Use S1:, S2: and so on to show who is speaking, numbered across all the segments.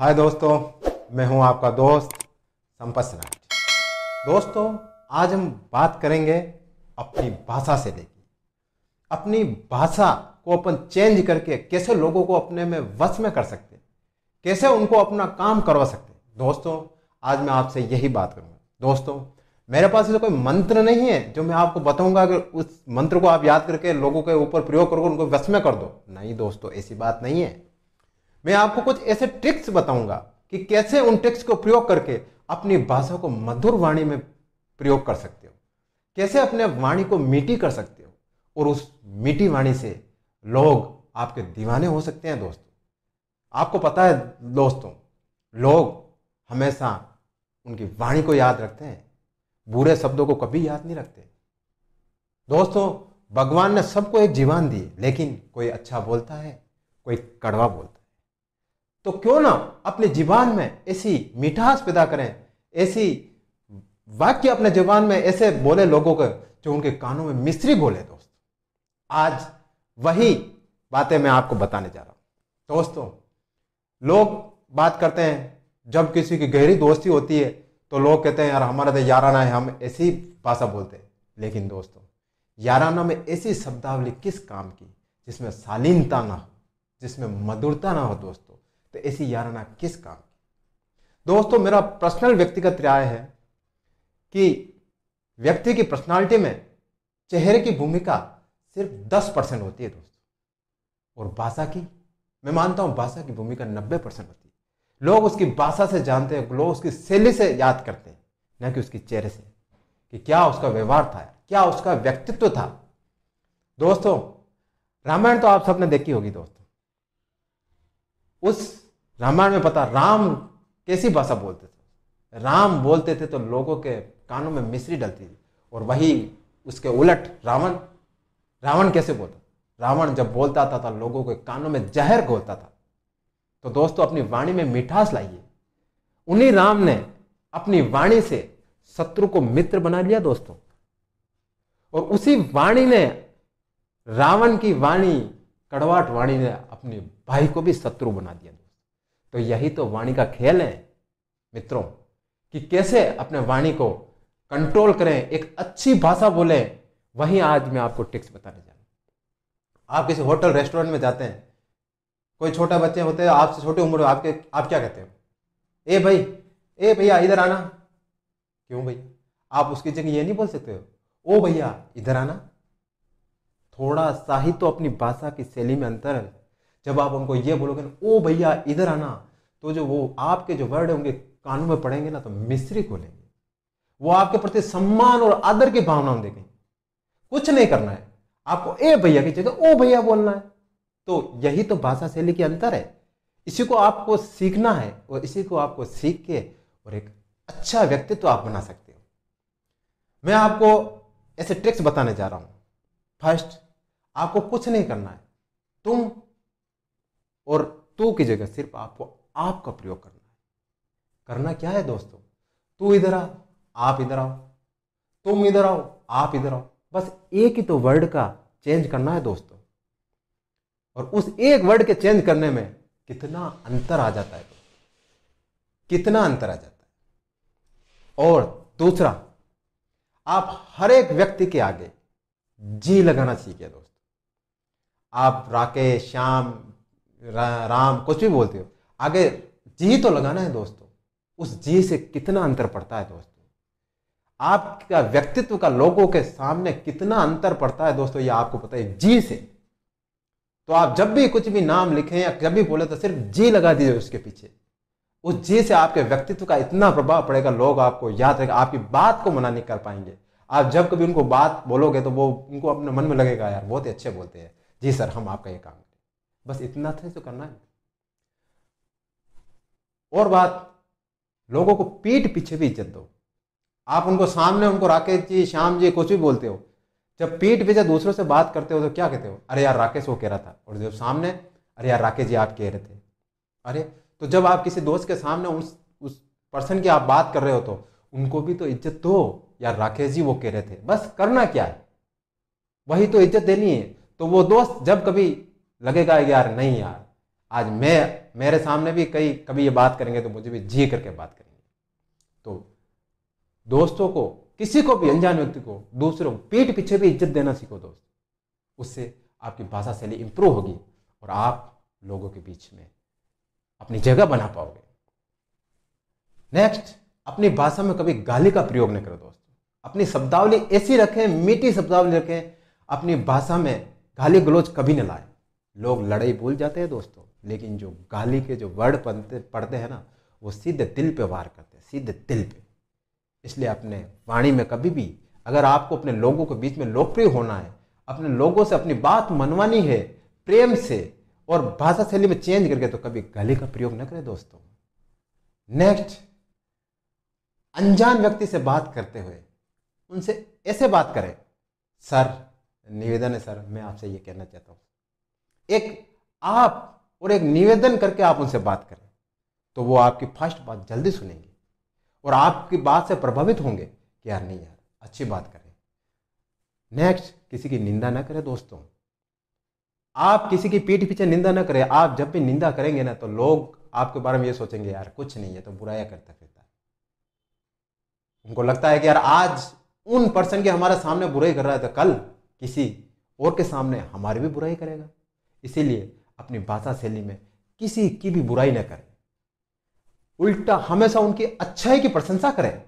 S1: हाय दोस्तों मैं हूं आपका दोस्त संपत राज दोस्तों आज हम बात करेंगे अपनी भाषा से लेकर अपनी भाषा को अपन चेंज करके कैसे लोगों को अपने में वश में कर सकते कैसे उनको अपना काम करवा सकते दोस्तों आज मैं आपसे यही बात करूंगा दोस्तों मेरे पास ऐसा कोई मंत्र नहीं है जो मैं आपको बताऊंगा अगर उस मंत्र को आप याद करके लोगों के ऊपर प्रयोग करोगे उनको वश में कर दो नहीं दोस्तों ऐसी बात नहीं है मैं आपको कुछ ऐसे ट्रिक्स बताऊंगा कि कैसे उन ट्रिक्स को प्रयोग करके अपनी भाषा को मधुर वाणी में प्रयोग कर सकते हो कैसे अपने वाणी को मीठी कर सकते हो और उस मीठी वाणी से लोग आपके दीवाने हो सकते हैं दोस्तों आपको पता है दोस्तों लोग हमेशा उनकी वाणी को याद रखते हैं बुरे शब्दों को कभी याद नहीं रखते दोस्तों भगवान ने सबको एक जीवन दी लेकिन कोई अच्छा बोलता है कोई कड़वा बोलता है तो क्यों ना अपने जीवन में ऐसी मिठास पैदा करें ऐसी वाक्य अपने जीवन में ऐसे बोले लोगों को जो उनके कानों में मिस्त्री बोले दोस्त आज वही बातें मैं आपको बताने जा रहा हूं दोस्तों लोग बात करते हैं जब किसी की गहरी दोस्ती होती है तो लोग कहते हैं यार हमारा तो याराना है हम ऐसी भाषा बोलते हैं लेकिन दोस्तों याराना में ऐसी शब्दावली किस काम की जिसमें शालीनता ना हो जिसमें मधुरता ना हो दोस्तों तो ऐसी याराना किस काम की दोस्तों मेरा पर्सनल व्यक्तिगत राय है कि व्यक्ति की पर्सनालिटी में चेहरे की भूमिका सिर्फ दस परसेंट होती है दोस्तों और भाषा की मैं मानता हूं भाषा की भूमिका नब्बे परसेंट होती है लोग उसकी भाषा से जानते हैं लोग उसकी शैली से याद करते हैं न कि उसके चेहरे से कि क्या उसका व्यवहार था क्या उसका व्यक्तित्व था दोस्तों रामायण तो आप सबने देखी होगी दोस्तों उस रामायण में पता राम कैसी भाषा बोलते थे राम बोलते थे तो लोगों के कानों में मिश्री डलती थी और वही उसके उलट रावण रावण कैसे बोलता रावण जब बोलता था तो लोगों के कानों में जहर घोलता था तो दोस्तों अपनी वाणी में मिठास लाइए उन्हीं राम ने अपनी वाणी से शत्रु को मित्र बना लिया दोस्तों और उसी वाणी ने रावण की वाणी कड़वाट वाणी ने अपने भाई को भी शत्रु बना दिया तो यही तो वाणी का खेल है मित्रों कि कैसे अपने वाणी को कंट्रोल करें एक अच्छी भाषा बोले वही आज मैं आपको टिक्स बताने जा रहा हूं आप किसी होटल रेस्टोरेंट में जाते हैं कोई छोटा बच्चे होते हैं आपसे छोटी उम्र आपके आप क्या कहते हो ए भाई ए भैया इधर आना क्यों भैया आप उसकी जगह ये नहीं बोल सकते हो ओ भैया इधर आना थोड़ा सा ही तो अपनी भाषा की शैली में अंतर है जब आप उनको ये बोलोगे ना ओ भैया इधर आना तो जो वो आपके जो वर्ड होंगे कानून में पड़ेंगे ना तो मिश्री खोलेंगे वो आपके प्रति सम्मान और आदर की भावना देखेंगे कुछ नहीं करना है आपको ए भैया की जगह ओ भैया बोलना है तो यही तो भाषा शैली के अंतर है इसी को आपको सीखना है और इसी को आपको सीख के और एक अच्छा व्यक्तित्व तो आप बना सकते हो मैं आपको ऐसे ट्रिक्स बताने जा रहा हूं फर्स्ट आपको कुछ नहीं करना है तुम और तो की जगह सिर्फ आपको आपका प्रयोग करना है करना क्या है दोस्तों तू इधर आ आप इधर आओ तुम इधर आओ आप इधर आओ बस एक ही तो वर्ड का चेंज करना है दोस्तों और उस एक वर्ड के चेंज करने में कितना अंतर आ जाता है कितना अंतर आ जाता है और दूसरा आप हर एक व्यक्ति के आगे जी लगाना सीखिए दोस्तों आप राकेश श्याम रा, राम कुछ भी बोलते हो आगे जी तो लगाना है दोस्तों उस जी से कितना अंतर पड़ता है दोस्तों आपका व्यक्तित्व का लोगों के सामने कितना अंतर पड़ता है दोस्तों ये आपको पता है जी से तो आप जब भी कुछ भी नाम लिखें या जब भी बोले तो सिर्फ जी लगा दीजिए उसके पीछे उस जी से आपके व्यक्तित्व का इतना प्रभाव पड़ेगा लोग आपको याद रहेगा आपकी बात को मना नहीं कर पाएंगे आप जब कभी उनको बात बोलोगे तो वो उनको अपने मन में लगेगा यार बहुत ही अच्छे बोलते हैं जी सर हम आपका ये काम बस इतना था तो करना है और बात लोगों को पीठ पीछे भी इज्जत दो आप उनको सामने उनको राकेश जी श्याम जी कुछ भी बोलते हो जब पीठ पीछे दूसरों से बात करते हो तो क्या कहते हो अरे यार राकेश वो कह रहा था और जब सामने अरे यार राकेश जी आप कह रहे थे अरे तो जब आप किसी दोस्त के सामने उस उस पर्सन की आप बात कर रहे हो तो उनको भी तो इज्जत दो यार राकेश जी वो कह रहे थे बस करना क्या है वही तो इज्जत देनी है तो वो दोस्त जब कभी लगेगा यार नहीं यार आज मैं मेरे सामने भी कई कभी ये बात करेंगे तो मुझे भी जी करके बात करेंगे तो दोस्तों को किसी को भी अनजान व्यक्ति को दूसरों पीठ पीछे भी इज्जत देना सीखो दोस्त उससे आपकी भाषा शैली इंप्रूव होगी और आप लोगों के बीच में अपनी जगह बना पाओगे नेक्स्ट अपनी भाषा में कभी गाली का प्रयोग न करो दोस्तों अपनी शब्दावली ऐसी रखें मीठी शब्दावली रखें अपनी भाषा में गाली गलोज कभी न लाए लोग लड़ाई भूल जाते हैं दोस्तों लेकिन जो गाली के जो वर्ड पढ़ते पढ़ते हैं ना वो सीधे दिल पे वार करते हैं सीधे दिल पे इसलिए अपने वाणी में कभी भी अगर आपको अपने लोगों के बीच में लोकप्रिय होना है अपने लोगों से अपनी बात मनवानी है प्रेम से और भाषा शैली में चेंज करके तो कभी गाली का प्रयोग न करें दोस्तों नेक्स्ट अनजान व्यक्ति से बात करते हुए उनसे ऐसे बात करें सर निवेदन है सर मैं आपसे ये कहना चाहता हूँ एक आप और एक निवेदन करके आप उनसे बात करें तो वो आपकी फर्स्ट बात जल्दी सुनेंगे और आपकी बात से प्रभावित होंगे कि यार नहीं यार अच्छी बात करें नेक्स्ट किसी की निंदा ना करें दोस्तों आप किसी की पीठ पीछे निंदा ना करें आप जब भी निंदा करेंगे ना तो लोग आपके बारे में ये सोचेंगे यार कुछ नहीं है तो बुराया करता फिरता है उनको लगता है कि यार आज उन पर्सन के हमारे सामने बुराई कर रहा है तो कल किसी और के सामने हमारी भी बुराई करेगा इसीलिए अपनी भाषा शैली में किसी की भी बुराई न करें उल्टा हमेशा उनकी अच्छाई की प्रशंसा करें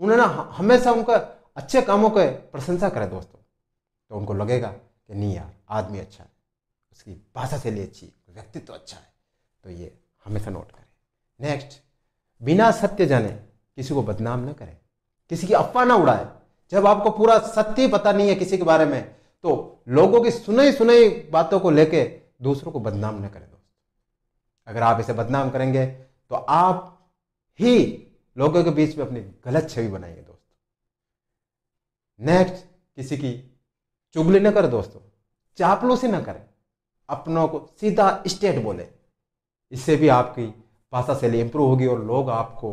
S1: उन्हें ना हमेशा उनका अच्छे कामों के प्रशंसा करें दोस्तों तो उनको लगेगा कि नहीं यार आदमी अच्छा है उसकी भाषा शैली अच्छी व्यक्तित्व तो अच्छा है तो ये हमेशा नोट करें नेक्स्ट बिना सत्य जाने किसी को बदनाम न करें किसी की अफवाह ना उड़ाए जब आपको पूरा सत्य पता नहीं है किसी के बारे में तो लोगों की सुनई सुनई बातों को लेके दूसरों को बदनाम न करें दोस्तों अगर आप इसे बदनाम करेंगे तो आप ही लोगों के बीच में अपनी गलत छवि बनाएंगे दोस्तों नेक्स्ट किसी की चुगली न करें दोस्तों चापलूसी ना करें अपनों को सीधा स्टेट बोले इससे भी आपकी भाषा शैली इंप्रूव होगी और लोग आपको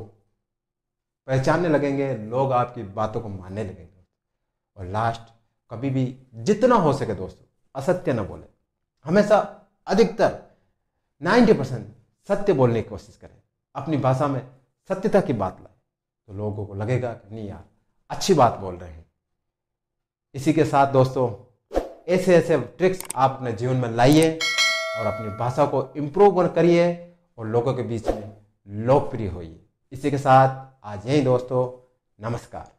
S1: पहचानने लगेंगे लोग आपकी बातों को मानने लगेंगे और लास्ट कभी भी जितना हो सके दोस्तों असत्य न बोले हमेशा अधिकतर 90 परसेंट सत्य बोलने की कोशिश करें अपनी भाषा में सत्यता की बात लाए तो लोगों को लगेगा कि नहीं यार अच्छी बात बोल रहे हैं इसी के साथ दोस्तों ऐसे ऐसे ट्रिक्स आप अपने जीवन में लाइए और अपनी भाषा को इम्प्रूव करिए और लोगों के बीच में लोकप्रिय होइए इसी के साथ आज यही दोस्तों नमस्कार